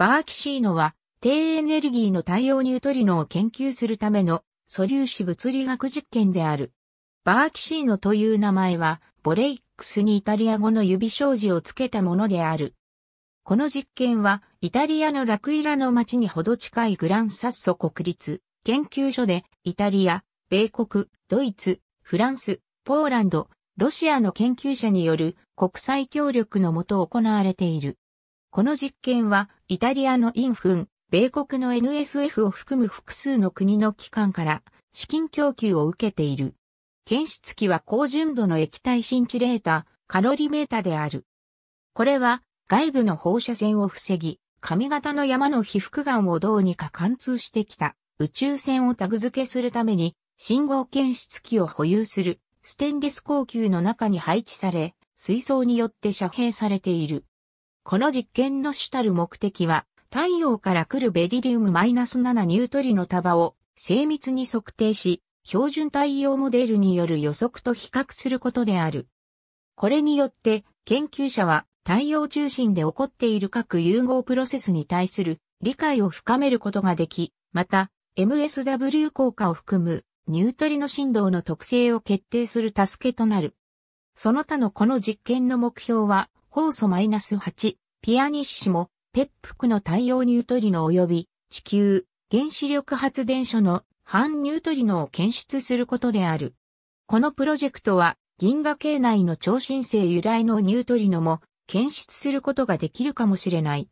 バーキシーノは低エネルギーの太陽ニュートリノを研究するための素粒子物理学実験である。バーキシーノという名前は、ボレイックスにイタリア語の指障子をつけたものである。この実験は、イタリアのラクイラの町にほど近いグランサッソ国立研究所で、イタリア、米国、ドイツ、フランス、ポーランド、ロシアの研究者による国際協力のもと行われている。この実験は、イタリアのインフン、米国の NSF を含む複数の国の機関から資金供給を受けている。検出器は高純度の液体シンチレータ、カロリメータである。これは外部の放射線を防ぎ、上型の山の被覆岩をどうにか貫通してきた宇宙船をタグ付けするために信号検出器を保有するステンレス高級の中に配置され、水槽によって遮蔽されている。この実験の主たる目的は、太陽から来るベリリウム -7 ニュートリノ束を精密に測定し、標準太陽モデルによる予測と比較することである。これによって、研究者は太陽中心で起こっている各融合プロセスに対する理解を深めることができ、また、MSW 効果を含むニュートリノ振動の特性を決定する助けとなる。その他のこの実験の目標は、ホーソ -8、ピアニッシモ、ペップクの太陽ニュートリノ及び地球、原子力発電所の反ニュートリノを検出することである。このプロジェクトは銀河系内の超新星由来のニュートリノも検出することができるかもしれない。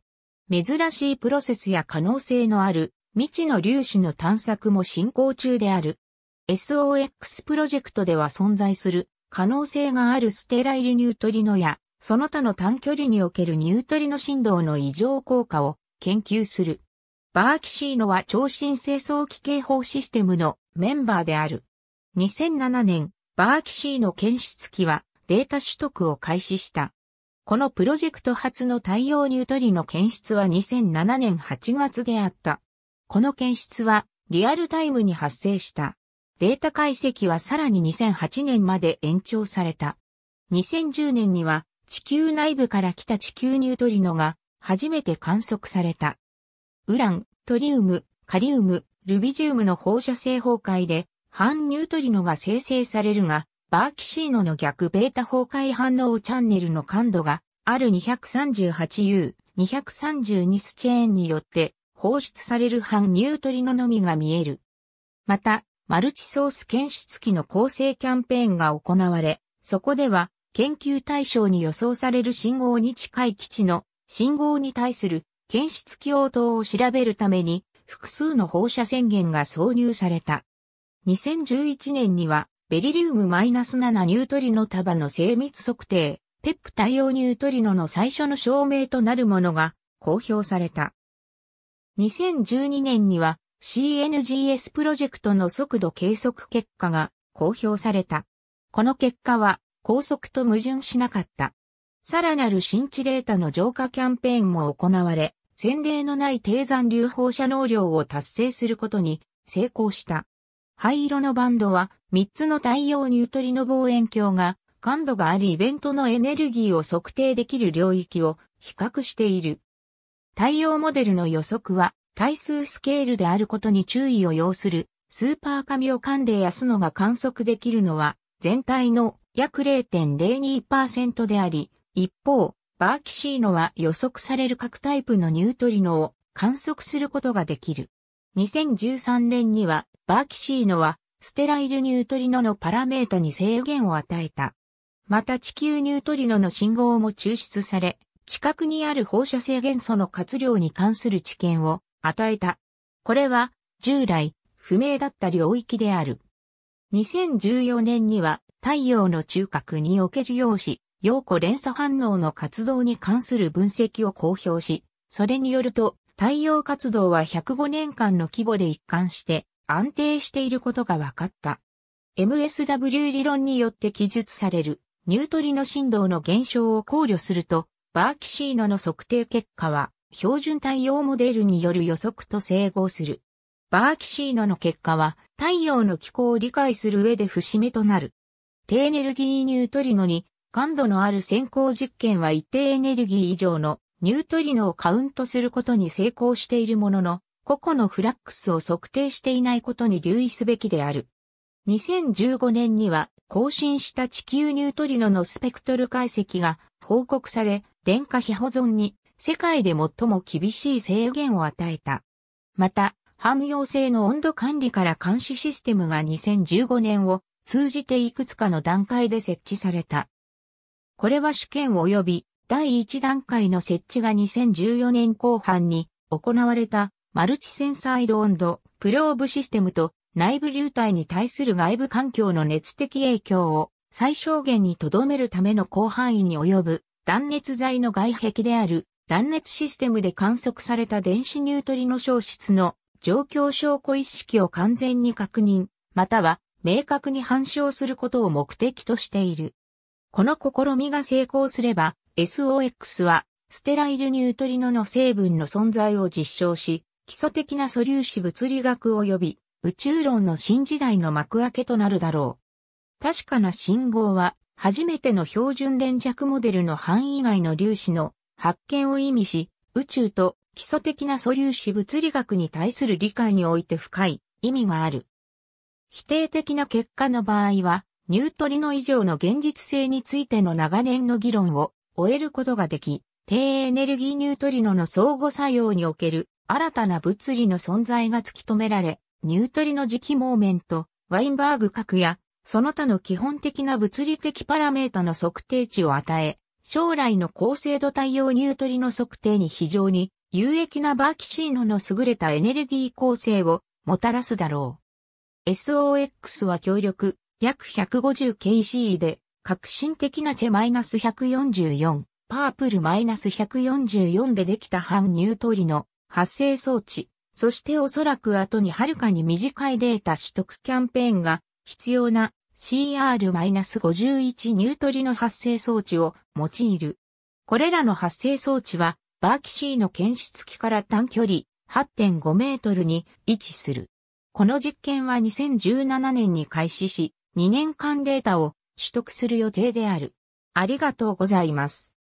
珍しいプロセスや可能性のある未知の粒子の探索も進行中である。SOX プロジェクトでは存在する可能性があるステライルニュートリノやその他の短距離におけるニュートリノ振動の異常効果を研究する。バーキシーノは超新星早期警報システムのメンバーである。2007年、バーキシーノ検出機はデータ取得を開始した。このプロジェクト初の太陽ニュートリノ検出は2007年8月であった。この検出はリアルタイムに発生した。データ解析はさらに2008年まで延長された。2010年には地球内部から来た地球ニュートリノが初めて観測された。ウラン、トリウム、カリウム、ルビジウムの放射性崩壊で反ニュートリノが生成されるが、バーキシーノの逆ベータ崩壊反応チャンネルの感度がある 238U、232スチェーンによって放出される反ニュートリノのみが見える。また、マルチソース検出機の構成キャンペーンが行われ、そこでは研究対象に予想される信号に近い基地の信号に対する検出応等を調べるために複数の放射線源が挿入された。2011年にはベリリウム -7 ニュートリノ束の精密測定、ペップ対応ニュートリノの最初の証明となるものが公表された。2012年には CNGS プロジェクトの速度計測結果が公表された。この結果は高速と矛盾しなかった。さらなる新地レータの浄化キャンペーンも行われ、先例のない低山流放射能量を達成することに成功した。灰色のバンドは3つの太陽ニュートリノ望遠鏡が感度がありイベントのエネルギーを測定できる領域を比較している。太陽モデルの予測は対数スケールであることに注意を要するスーパーカミオカンデヤスノが観測できるのは全体の約0.02%であり、一方、バーキシーノは予測される各タイプのニュートリノを観測することができる。2013年には、バーキシーノは、ステライルニュートリノのパラメータに制限を与えた。また地球ニュートリノの信号も抽出され、近くにある放射性元素の活量に関する知見を与えた。これは、従来、不明だった領域である。2014年には、太陽の中核における陽子、陽子連鎖反応の活動に関する分析を公表し、それによると、太陽活動は105年間の規模で一貫して安定していることが分かった。MSW 理論によって記述されるニュートリノ振動の減少を考慮すると、バーキシーノの測定結果は標準太陽モデルによる予測と整合する。バーキシーノの結果は太陽の気候を理解する上で節目となる。低エネルギーニュートリノに、感度のある先行実験は一定エネルギー以上のニュートリノをカウントすることに成功しているものの、個々のフラックスを測定していないことに留意すべきである。2015年には更新した地球ニュートリノのスペクトル解析が報告され、電化費保存に世界で最も厳しい制限を与えた。また、汎用性の温度管理から監視システムが2015年を通じていくつかの段階で設置された。これは試験及び第1段階の設置が2014年後半に行われたマルチセンサイド温度プローブシステムと内部流体に対する外部環境の熱的影響を最小限に留めるための広範囲に及ぶ断熱材の外壁である断熱システムで観測された電子ニュートリノ消失の状況証拠一式を完全に確認、または明確に反証することを目的としている。この試みが成功すれば、SOX は、ステライルニュートリノの成分の存在を実証し、基礎的な素粒子物理学及び宇宙論の新時代の幕開けとなるだろう。確かな信号は、初めての標準電弱モデルの範囲外の粒子の発見を意味し、宇宙と基礎的な素粒子物理学に対する理解において深い意味がある。否定的な結果の場合は、ニュートリノ以上の現実性についての長年の議論を終えることができ、低エネルギーニュートリノの相互作用における新たな物理の存在が突き止められ、ニュートリノ磁気モーメント、ワインバーグ核や、その他の基本的な物理的パラメータの測定値を与え、将来の高精度対応ニュートリノ測定に非常に有益なバーキシーノの優れたエネルギー構成をもたらすだろう。SOX は強力、約1 5 0 k c で、革新的なチェ -144、パープル -144 でできた反ニュートリの発生装置、そしておそらく後にはるかに短いデータ取得キャンペーンが必要な CR-51 ニュートリの発生装置を用いる。これらの発生装置は、バーキシーの検出器から短距離8.5メートルに位置する。この実験は2017年に開始し、2年間データを取得する予定である。ありがとうございます。